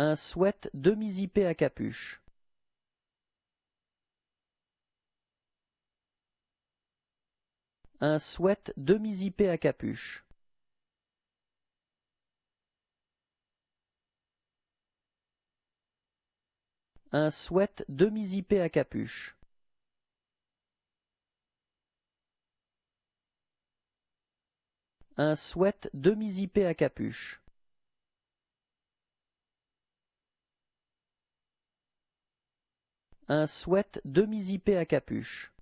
un sweat demi-zippé à capuche. Un sweat demi-zippé à capuche. Un sweat demi-zippé à capuche. un sweat demi-zippé à capuche. un sweat demi-zippé à capuche